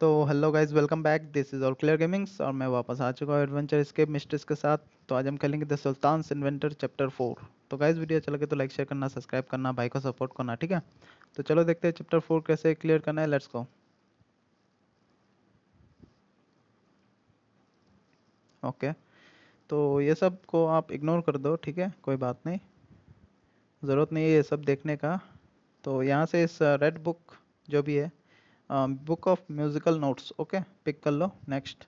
तो hello guys welcome back this is all clear gamings और मैं वापस आ चुका हूँ एडवेंचर स्केप मिस्ट्रीज के साथ तो आज हम खेलेंगे the Sultan inventor chapter four तो गाइज वीडियो अच्छा लगे तो लाइक शेयर करना सब्सक्राइब करना भाई को सपोर्ट करना ठीक है तो चलो देखते हैं चैप्टर फोर कैसे क्लियर करना है लेट्स को ओके तो ये सब को आप इग्नोर कर दो ठीक है कोई बात नहीं ज़रूरत नहीं है ये सब देखने का तो यहाँ से इस रेड uh, बुक जो भी है book of musical notes okay pick कर लो नेक्स्ट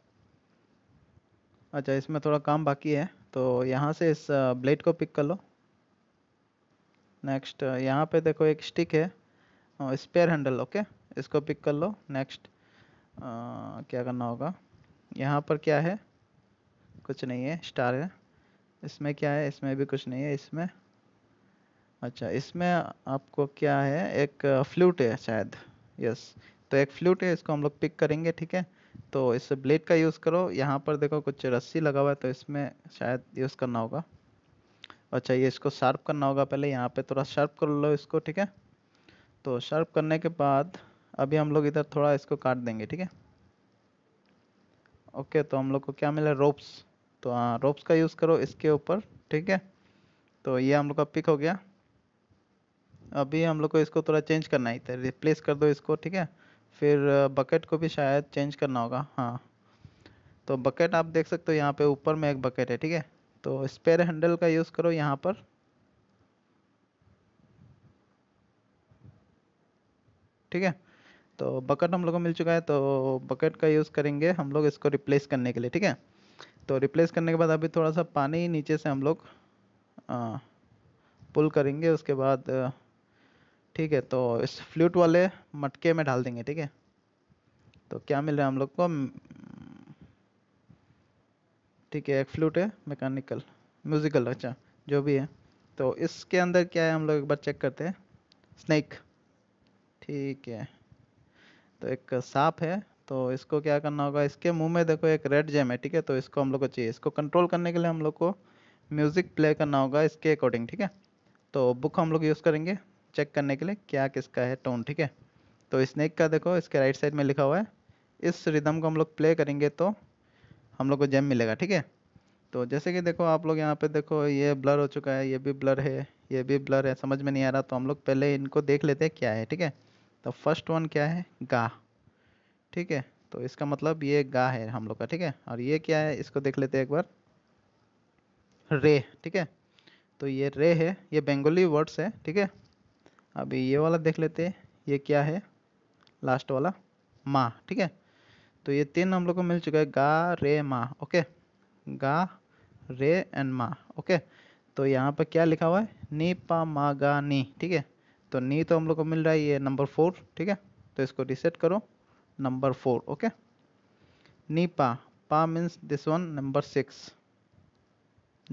अच्छा इसमें थोड़ा काम बाकी है तो यहाँ से इस ब्लेड uh, को पिक कर लो नेक्स्ट uh, यहाँ पे देखो एक स्टिक है स्पेयर हैंडल ओके इसको पिक कर लो नेक्स्ट uh, क्या करना होगा यहाँ पर क्या है कुछ नहीं है स्टार है इसमें क्या है इसमें भी कुछ नहीं है इसमें अच्छा इसमें आपको क्या है एक फ्लूट है शायद यस तो एक फ्लूट है इसको हम लोग पिक करेंगे ठीक है तो इस ब्लेड का यूज़ करो यहाँ पर देखो कुछ रस्सी लगा हुआ है तो इसमें शायद यूज़ करना होगा अच्छा ये इसको शार्प करना होगा पहले यहाँ पे थोड़ा शार्प कर लो इसको ठीक है तो शार्प करने के बाद अभी हम लोग इधर थोड़ा इसको काट देंगे ठीक है ओके तो हम लोग को क्या मिला रोप्स तो हाँ रोप्स का यूज़ करो इसके ऊपर ठीक है तो ये हम लोग का पिक हो गया अभी हम लोग को इसको थोड़ा चेंज करना है रिप्लेस कर दो इसको ठीक है फिर बकेट को भी शायद चेंज करना होगा हाँ तो बकेट आप देख सकते हो यहाँ पे ऊपर में एक बकेट है ठीक है तो स्पेयर हैंडल का यूज़ करो यहाँ पर ठीक है तो बकेट हम लोग को मिल चुका है तो बकेट का यूज़ करेंगे हम लोग इसको रिप्लेस करने के लिए ठीक है तो रिप्लेस करने के बाद अभी थोड़ा सा पानी नीचे से हम लोग पुल करेंगे उसके बाद ठीक है तो इस फ्लूट वाले मटके में डाल देंगे ठीक है तो क्या मिल रहा है हम लोग को ठीक है एक फ्लूट है मैकेनिकल म्यूजिकल अच्छा जो भी है तो इसके अंदर क्या है हम लोग एक बार चेक करते हैं स्नैक ठीक है तो एक सांप है तो इसको क्या करना होगा इसके मुंह में देखो एक रेड जेम है ठीक है तो इसको हम लोग को चाहिए इसको कंट्रोल करने के लिए हम लोग को म्यूज़िक प्ले करना होगा इसके अकॉर्डिंग ठीक है तो बुक हम लोग यूज़ करेंगे चेक करने के लिए क्या किसका है टोन ठीक है तो स्नेक का देखो इसके राइट साइड में लिखा हुआ है इस रिदम को हम लोग प्ले करेंगे तो हम लोग को जैम मिलेगा ठीक है तो जैसे कि देखो आप लोग यहाँ पे देखो ये ब्लर हो चुका है ये भी ब्लर है ये भी ब्लर है समझ में नहीं आ रहा तो हम लोग पहले इनको देख लेते हैं क्या है ठीक है तो फर्स्ट वन क्या है गा ठीक है तो इसका मतलब ये गा है हम लोग का ठीक है और ये क्या है इसको देख लेते हैं एक बार रे ठीक है तो ये रे है ये बेंगोली वर्ड्स है ठीक है अभी ये वाला देख लेते ये क्या है लास्ट वाला माँ ठीक है तो ये तीन हम लोग को मिल चुका है गा रे माँ ओके गा रे एंड माँ ओके तो यहाँ पर क्या लिखा हुआ है नी पा मा गा नी ठीक है तो नी तो हम लोग को मिल रहा है ये नंबर फोर ठीक है तो इसको रिसेट करो नंबर फोर ओके नी पा पा means this one number six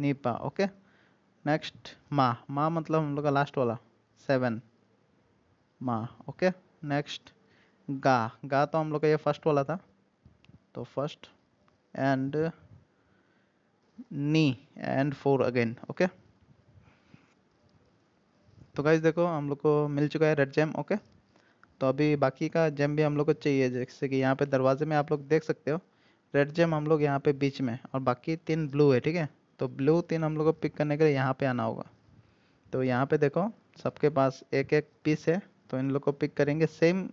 नी पा ओके नेक्स्ट माँ माँ मतलब हम लोग का लास्ट वाला सेवन मा ओके नेक्स्ट गा गा तो हम लोग का ये फर्स्ट वाला था तो फर्स्ट एंड नी एंड फोर अगेन ओके तो गाइज देखो हम लोग को मिल चुका है रेड जैम ओके तो अभी बाकी का जैम भी हम लोग को चाहिए जैसे कि यहाँ पे दरवाजे में आप लोग देख सकते हो रेड जैम हम लोग यहाँ पे बीच में और बाकी तीन ब्लू है ठीक है तो ब्लू तीन हम लोग को पिक करने के लिए यहाँ पे आना होगा तो यहाँ पे देखो सबके पास एक एक पीस है तो इन लोग को पिक करेंगे सेम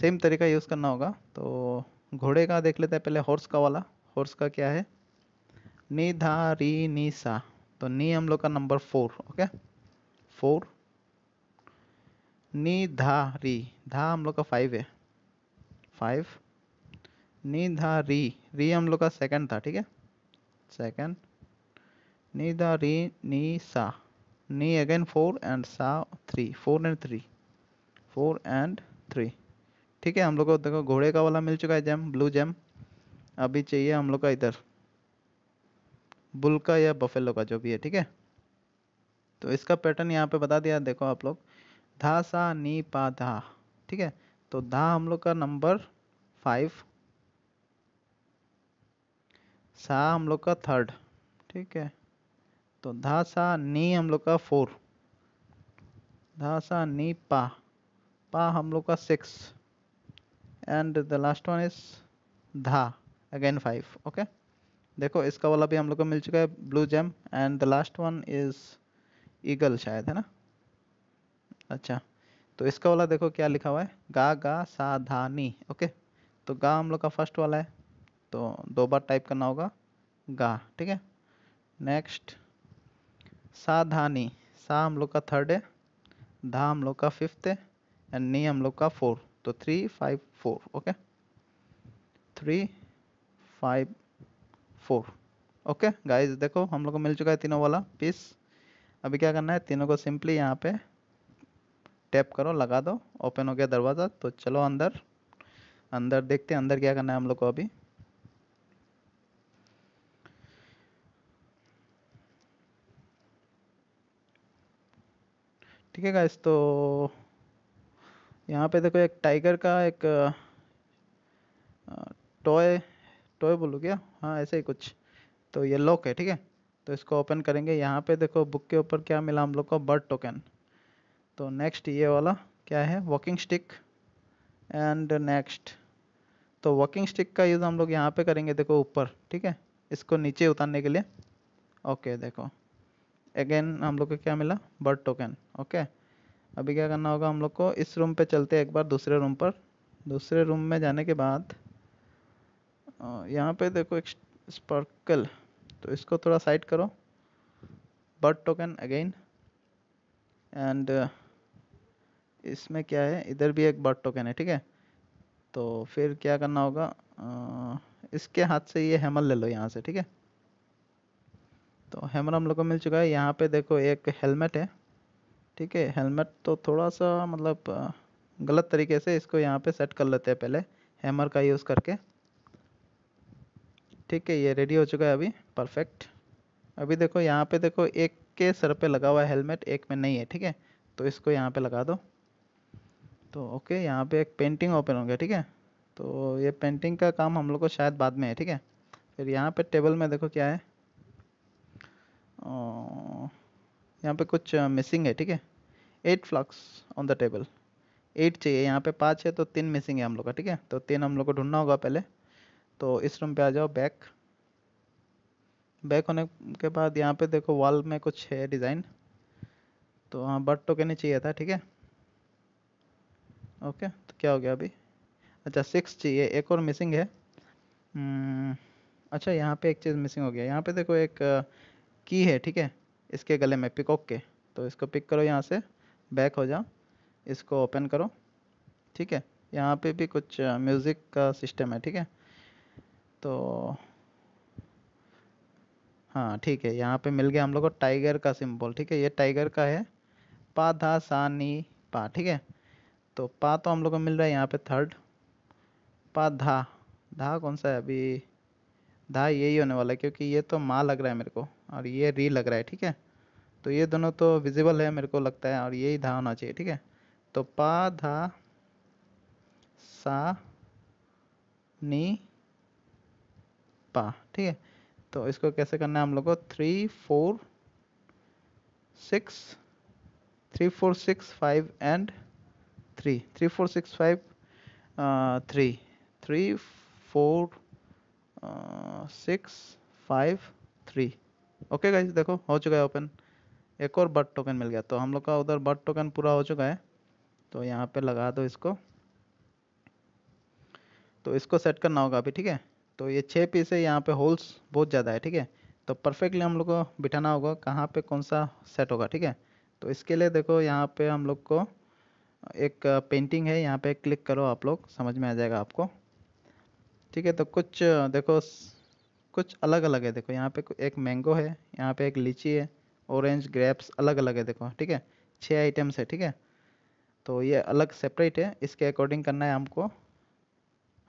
सेम तरीका यूज़ करना होगा तो घोड़े का देख लेते हैं पहले हॉर्स का वाला हॉर्स का क्या है नी धा री नी सा तो नी हम लोग का नंबर फोर ओके फोर नी धा री धा हम लोग का फाइव है फाइव नी धा री री हम लोग का सेकंड था ठीक है सेकंड नी धा री नी सा knee again 4 एंड सा 3 4 एंड 3 4 एंड 3 ठीक है हम लोग को देखो घोड़े का वाला मिल चुका है जैम ब्लू जैम अभी चाहिए हम लोग का इधर बुल का या बफेलो का जो भी है ठीक है तो इसका पैटर्न यहाँ पे बता दिया देखो आप लोग धा सा नी पा धा ठीक है तो धा हम लोग का नंबर फाइव सा हम लोग का थर्ड ठीक है तो धा सा नी हम लोग का फोर धा सा नी पा पा हम लोग का six and the last one is धा अगेन फाइव ओके देखो इसका वाला भी हम लोग को मिल चुका है blue jam and the last one is eagle शायद है ना अच्छा तो इसका वाला देखो क्या लिखा हुआ है गा गा सा धा नी ओके तो गा हम लोग का फर्स्ट वाला है तो दो बार टाइप करना होगा गा ठीक है नेक्स्ट सा नी सा हम लोग का थर्ड है धा हम लोग का फिफ्थ है एंड नी हम लोग का फोर तो three five four okay three five four okay guys देखो हम लोग को मिल चुका है तीनों वाला पीस अभी क्या करना है तीनों को सिंपली यहाँ पे टैप करो लगा दो ओपन हो गया दरवाज़ा तो चलो अंदर अंदर देखते हैं अंदर क्या करना है हम लोग को अभी ठीक है गाइस तो यहाँ पे देखो एक टाइगर का एक टॉय टॉय बोलो क्या हाँ ऐसे ही कुछ तो ये लॉक है ठीक है तो इसको ओपन करेंगे यहाँ पे देखो बुक के ऊपर क्या मिला हम लोग को बर्ड टोकन तो नेक्स्ट ये वाला क्या है वॉकिंग स्टिक एंड नेक्स्ट तो वॉकिंग स्टिक का यूज़ हम लोग यहाँ पे करेंगे देखो ऊपर ठीक है इसको नीचे उतारने के लिए ओके देखो अगेन हम लोग को क्या मिला बर्ड टोकन ओके अभी क्या करना होगा हम लोग को इस रूम पे चलते एक बार दूसरे रूम पर दूसरे रूम में जाने के बाद यहाँ पे देखो एक स्पर्कल तो इसको थोड़ा साइड करो बर्ड टोकन अगेन एंड इसमें क्या है इधर भी एक बर्ड टोकन है ठीक है तो फिर क्या करना होगा इसके हाथ से ये हेमल ले लो यहाँ से ठीक है तो हैमर हम लोग को मिल चुका है यहाँ पे देखो एक हेलमेट है ठीक है हेलमेट तो थोड़ा सा मतलब गलत तरीके से इसको यहाँ पे सेट कर लेते हैं पहले हैमर का यूज़ करके ठीक है ये रेडी हो चुका है अभी परफेक्ट अभी देखो यहाँ पे देखो एक के सर पे लगा हुआ है हेलमेट एक में नहीं है ठीक है तो इसको यहाँ पे लगा दो तो ओके यहाँ पे एक पेंटिंग ओपन हो गया ठीक है तो ये पेंटिंग का काम हम लोग को शायद बाद में है ठीक है फिर यहाँ पे टेबल में देखो क्या है यहाँ पे कुछ मिसिंग है ठीक है eight flux on the table eight चाहिए यहाँ पे पाँच है तो तीन मिसिंग है हम लोग का ठीक है तो तीन हम लोग को ढूंढना होगा पहले तो इस रूम पे आ जाओ बैक बैक होने के बाद यहाँ पे देखो वॉल में कुछ है डिज़ाइन तो हाँ बट तो कहने चाहिए था ठीक है ओके तो क्या हो गया अभी अच्छा सिक्स चाहिए एक और मिसिंग है हम्म, अच्छा यहाँ पे एक चीज़ मिसिंग हो गया यहाँ पे देखो एक की है ठीक है इसके गले में पिकॉक के तो इसको पिक करो यहाँ से बैक हो जाओ इसको ओपन करो ठीक है यहाँ पे भी कुछ म्यूज़िक का सिस्टम है ठीक है तो हाँ ठीक है यहाँ पे मिल गया हम लोग को टाइगर का सिंबल ठीक है ये टाइगर का है पा धा सा नी पा ठीक है तो पा तो हम लोग को मिल रहा है यहाँ पे थर्ड पा धा धा कौन सा है अभी धा यही होने वाला है क्योंकि ये तो माँ लग रहा है मेरे को और ये री लग रहा है ठीक है तो ये दोनों तो विजिबल है मेरे को लगता है और यही धा होना चाहिए ठीक है तो पा धा सा नी पा ठीक है तो इसको कैसे करना है हम लोग को three four six three four six five and three three four six five three three four six five three okay guys देखो हो चुका है ओपन एक और बट टोकन मिल गया तो हम लोग का उधर बट टोकन पूरा हो चुका है तो यहाँ पे लगा दो इसको तो इसको सेट करना होगा अभी ठीक है तो ये छः पीस है यहाँ पे होल्स बहुत ज़्यादा है ठीक है तो परफेक्टली हम लोग को बिठाना होगा कहाँ पे कौन सा सेट होगा ठीक है तो इसके लिए देखो यहाँ पे हम लोग को एक पेंटिंग है यहाँ पे क्लिक करो आप लोग समझ में आ जाएगा आपको ठीक है तो कुछ देखो कुछ अलग अलग है देखो यहाँ पे एक मैंगो है यहाँ पे एक लीची है ऑरेंज ग्रेप्स अलग अलग है देखो ठीक है छः आइटम्स है ठीक है तो ये अलग सेपरेट है इसके अकॉर्डिंग करना है हमको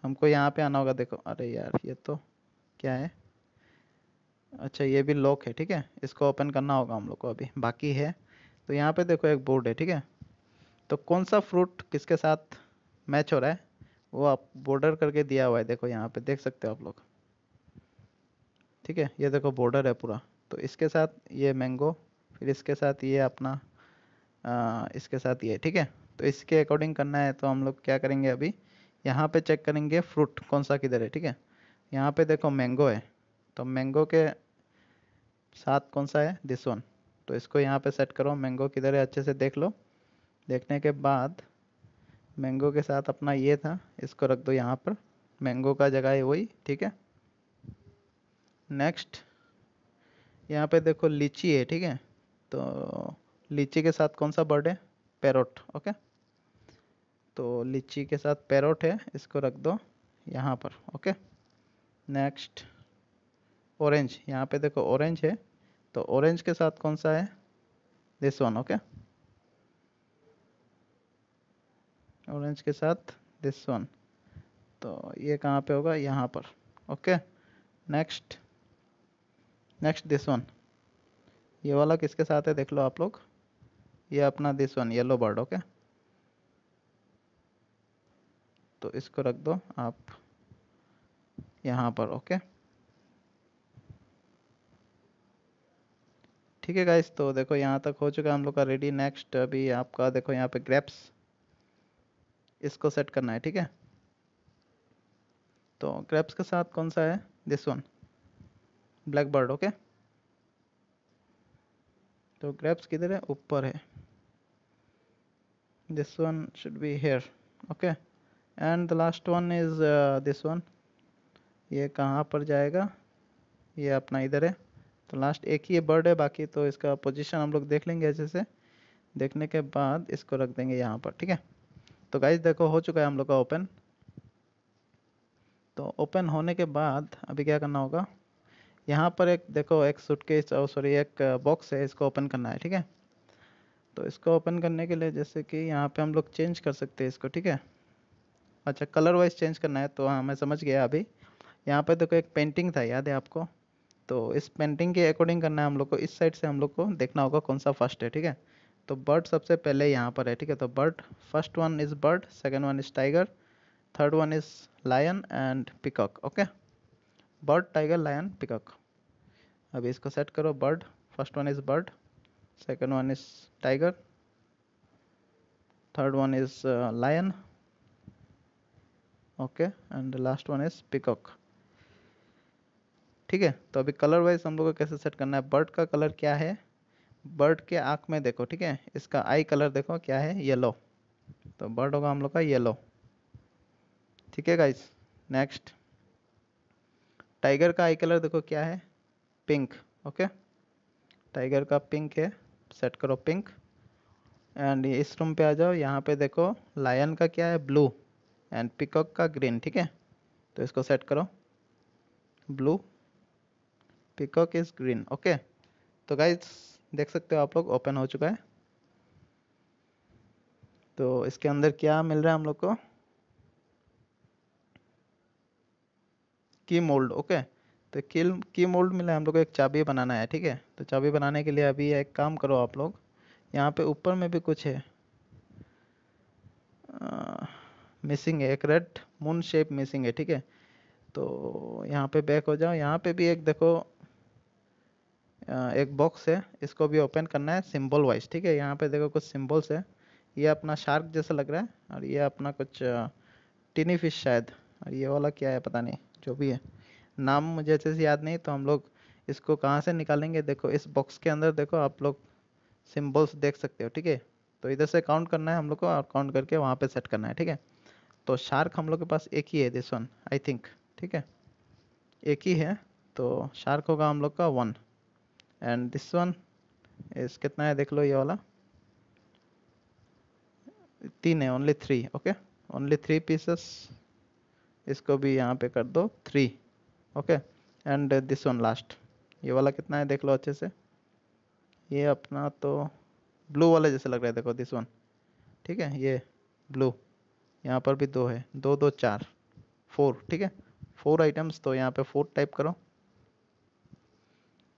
हमको यहाँ पे आना होगा देखो अरे यार ये तो क्या है अच्छा ये भी लॉक है ठीक है इसको ओपन करना होगा हम लोग को अभी बाकी है तो यहाँ पे देखो एक बोर्ड है ठीक है तो कौन सा फ्रूट किसके साथ मैच हो रहा है वो आप बॉर्डर करके दिया हुआ है देखो यहाँ पे देख सकते हो आप लोग ठीक है ये देखो बॉर्डर है पूरा तो इसके साथ ये मैंगो फिर इसके साथ ये अपना आ, इसके साथ ये ठीक है तो इसके अकॉर्डिंग करना है तो हम लोग क्या करेंगे अभी यहाँ पे चेक करेंगे फ्रूट कौन सा किधर है ठीक है यहाँ पे देखो मैंगो है तो मैंगो के साथ कौन सा है दिस वन तो इसको यहाँ पे सेट करो मैंगो किधर है अच्छे से देख लो देखने के बाद मैंगो के साथ अपना ये था इसको रख दो यहाँ पर मैंगो का जगह है वही ठीक है नेक्स्ट यहाँ पे देखो लीची है ठीक है तो लीची के साथ कौन सा बर्ड है पैरोट ओके तो लीची के साथ पैरोट है इसको रख दो यहाँ पर ओके नेक्स्ट ऑरेंज यहाँ पे देखो ऑरेंज है तो ऑरेंज के साथ कौन सा है दिस वन ओके ऑरेंज के साथ दिस वन तो ये कहाँ पे होगा यहाँ पर okay next next this one ये वाला किसके साथ है देख लो आप लोग ये अपना this one yellow bird okay तो इसको रख दो आप यहाँ पर ओके ठीक है गाइस तो देखो यहाँ तक हो चुका हम लोग का रेडी नेक्स्ट अभी आपका देखो यहाँ पे ग्रेप्स इसको सेट करना है ठीक है तो क्रैप्स के साथ कौन सा है this one black bird okay तो क्रैप्स किधर है ऊपर है this one should be here okay and the last one is this one ये कहाँ पर जाएगा ये अपना इधर है तो लास्ट एक ही ये बर्ड है बाकी तो इसका पोजीशन हम लोग देख लेंगे जैसे देखने के बाद इसको रख देंगे यहाँ पर ठीक है तो गाइज देखो हो चुका है हम लोग का ओपन तो ओपन होने के बाद अभी क्या करना होगा यहाँ पर एक देखो एक सूटकेस और सॉरी एक बॉक्स uh, है इसको ओपन करना है ठीक है तो इसको ओपन करने के लिए जैसे कि यहाँ पे हम लोग चेंज कर सकते हैं इसको ठीक है अच्छा कलर वाइज चेंज करना है तो हाँ मैं समझ गया अभी यहाँ पे देखो एक पेंटिंग था याद है आपको तो इस पेंटिंग के अकॉर्डिंग करना है हम लोग को इस साइड से हम लोग को देखना होगा कौन सा फर्स्ट है ठीक है तो बर्ड सबसे पहले यहाँ पर है ठीक है तो bird first one is bird second one is tiger third one is lion and peacock okay bird tiger lion peacock अभी इसको सेट करो bird first one is bird second one is tiger third one is lion okay and last one is peacock ठीक है तो अभी colour wise हम लोग को कैसे सेट करना है बर्ड का कलर क्या है बर्ड के आँख में देखो ठीक है इसका आई कलर देखो क्या है येलो तो बर्ड होगा हम लोग का येलो ठीक है गाइस नेक्स्ट टाइगर का आई कलर देखो क्या है पिंक ओके टाइगर का पिंक है सेट करो पिंक एंड इस रूम पे आ जाओ यहाँ पे देखो लायन का क्या है ब्लू एंड पिकॉक का ग्रीन ठीक है तो इसको सेट करो blue peacock is green okay तो गाइज देख सकते हो आप लोग ओपन हो चुका है तो इसके अंदर क्या मिल रहा है हम लोग को की मोल्ड ओके तो किल की मोल्ड मिला हम लोग को एक चाबी बनाना है ठीक है तो चाबी बनाने के लिए अभी एक काम करो आप लोग यहाँ पे ऊपर में भी कुछ है आ, मिसिंग है एक रेड मून शेप मिसिंग है ठीक है तो यहाँ पे बैक हो जाओ यहाँ पे भी एक देखो एक बॉक्स है इसको भी ओपन करना है सिंबल वाइज ठीक है यहाँ पे देखो कुछ सिंबल्स है ये अपना शार्क जैसा लग रहा है और ये अपना कुछ टिनी फिश शायद और ये वाला क्या है पता नहीं जो भी है नाम मुझे अच्छे से याद नहीं तो हम लोग इसको कहाँ से निकालेंगे देखो इस बॉक्स के अंदर देखो आप लोग सिम्बल्स देख सकते हो ठीक है तो इधर से काउंट करना है हम लोग को और काउंट करके वहाँ पे सेट करना है ठीक है तो शार्क हम लोग के पास एक ही है दिस वन आई थिंक ठीक है एक ही है तो शार्क होगा हम लोग का वन एंड दिस वन इस कितना है देख लो ये वाला तीन है only three okay only three pieces इसको भी यहाँ पे कर दो three okay and this one last ये वाला कितना है देख लो अच्छे से ये अपना तो ब्लू वाला जैसे लग रहा है देखो दिस वन ठीक है ये ब्लू यहाँ पर भी दो है दो दो चार फोर ठीक है फोर आइटम्स तो यहाँ पे फोर टाइप करो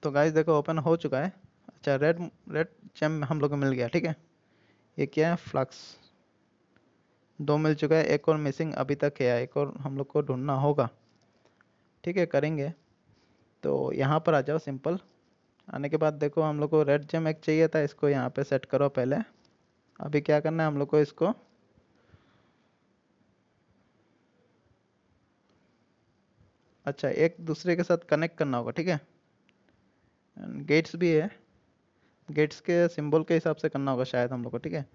तो गाइस देखो ओपन हो चुका है अच्छा रेड रेड जेम हम लोग को मिल गया ठीक है ये क्या है फ्लक्स दो मिल चुका है एक और मिसिंग अभी तक है एक और हम लोग को ढूंढना होगा ठीक है करेंगे तो यहाँ पर आ जाओ सिंपल आने के बाद देखो हम लोग को रेड जेम एक चाहिए था इसको यहाँ पे सेट करो पहले अभी क्या करना है हम लोग को इसको अच्छा एक दूसरे के साथ कनेक्ट करना होगा ठीक है गेट्स भी है गेट्स के सिंबल के हिसाब से करना होगा शायद हम लोग को ठीक है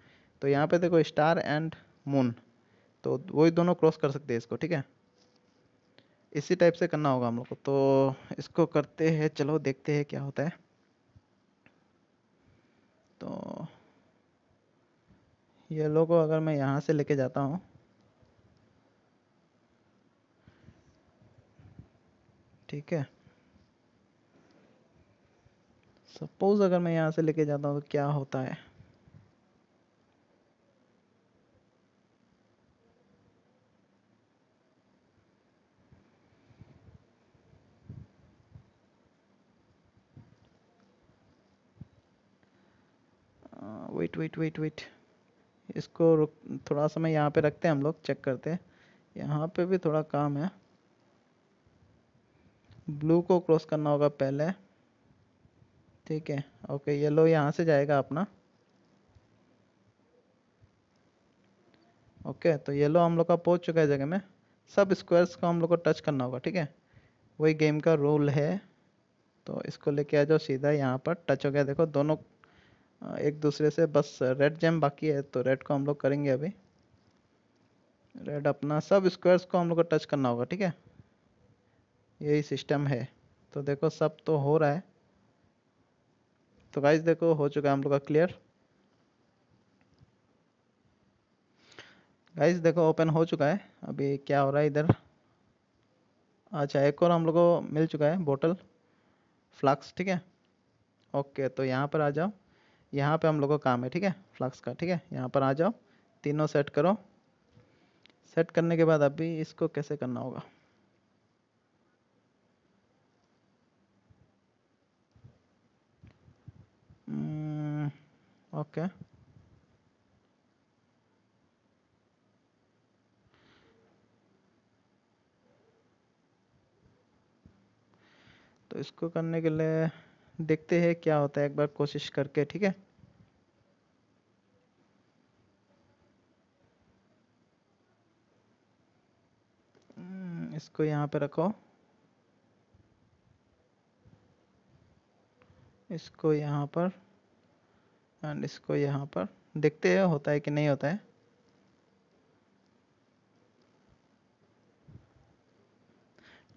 तो यहाँ पे देखो स्टार एंड मून तो वही दोनों क्रॉस कर सकते हैं इसको ठीक है इसी टाइप से करना होगा हम लोग को तो इसको करते हैं चलो देखते हैं क्या होता है तो येलो को अगर मैं यहाँ से लेके जाता हूँ ठीक है सपोज अगर मैं यहाँ से लेके जाता हूँ तो क्या होता है वेट वेट वेट वेट इसको रुक थोड़ा सा मैं यहाँ पे रखते हैं हम लोग चेक करते हैं यहाँ पे भी थोड़ा काम है ब्लू को क्रॉस करना होगा पहले ठीक है ओके येलो यहाँ से जाएगा अपना ओके तो येलो हम लोग का पहुँच चुका है जगह में सब स्क्वायर्स को हम लोग को टच करना होगा ठीक है वही गेम का रूल है तो इसको लेके आ जाओ सीधा यहाँ पर टच हो गया देखो दोनों एक दूसरे से बस रेड जैम बाकी है तो रेड को हम लोग करेंगे अभी रेड अपना सब स्क्वायर्स को हम लोग को टच करना होगा ठीक है यही सिस्टम है तो देखो सब तो हो रहा है तो गाइज देखो हो चुका है हम लोग का क्लियर गाइज देखो ओपन हो चुका है अभी क्या हो रहा है इधर अच्छा एक और हम लोग को मिल चुका है बोतल फ्लाक्स ठीक है ओके तो यहाँ पर आ जाओ यहाँ पे हम लोग को काम है ठीक है फ्लाक्स का ठीक है यहाँ पर आ जाओ तीनों सेट करो सेट करने के बाद अभी इसको कैसे करना होगा ओके तो इसको करने के लिए देखते हैं क्या होता है एक बार कोशिश करके ठीक है हम्म, इसको यहाँ पे रखो इसको यहाँ पर एंड इसको यहाँ पर देखते हैं होता है कि नहीं होता है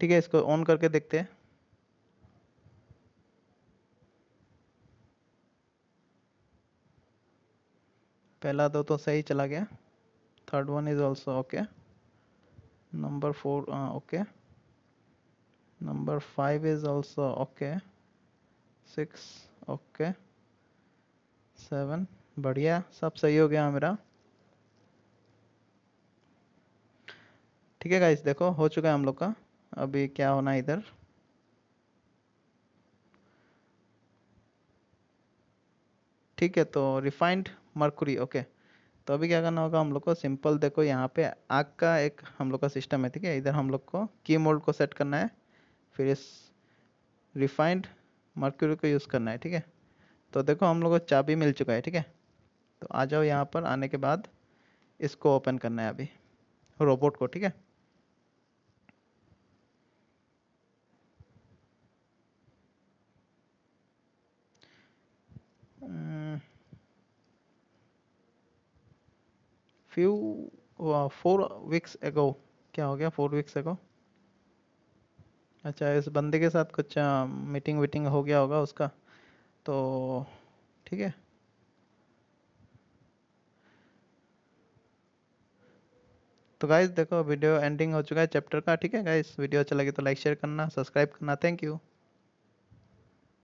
ठीक है इसको ऑन करके देखते हैं पहला दो तो सही चला गया third one is also okay number four okay number five is also okay six okay seven बढ़िया सब सही हो गया मेरा ठीक है गाइस देखो हो चुका है हम लोग का अभी क्या होना है इधर ठीक है तो रिफाइंड मरकुरी ओके तो अभी क्या करना होगा हम लोग को सिंपल देखो यहाँ पे आग का एक हम लोग का सिस्टम है ठीक है इधर हम लोग को की मोल्ड को सेट करना है फिर इस रिफाइंड मर्क्यूरी को यूज़ करना है ठीक है तो देखो हम लोग को चाबी मिल चुका है ठीक है तो आ जाओ यहाँ पर आने के बाद इसको ओपन करना है अभी रोबोट को ठीक है फ्यू फोर वीक्स एगो क्या हो गया फोर वीक्स एगो अच्छा इस बंदे के साथ कुछ मीटिंग uh, वीटिंग हो गया होगा उसका तो ठीक है तो गाइज देखो वीडियो एंडिंग हो चुका है चैप्टर का ठीक है गाइज वीडियो अच्छा लगे तो लाइक शेयर करना सब्सक्राइब करना थैंक यू